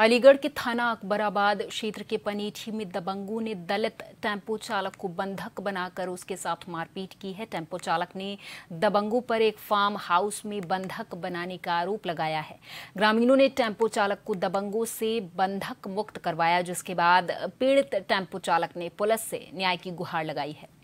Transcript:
अलीगढ़ के थाना अकबराबाद क्षेत्र के पनीठी में दबंगों ने दलित टेम्पो चालक को बंधक बनाकर उसके साथ मारपीट की है टेम्पो चालक ने दबंगों पर एक फार्म हाउस में बंधक बनाने का आरोप लगाया है ग्रामीणों ने टेम्पो चालक को दबंगों से बंधक मुक्त करवाया जिसके बाद पीड़ित टेम्पो चालक ने पुलिस से न्याय की गुहार लगाई है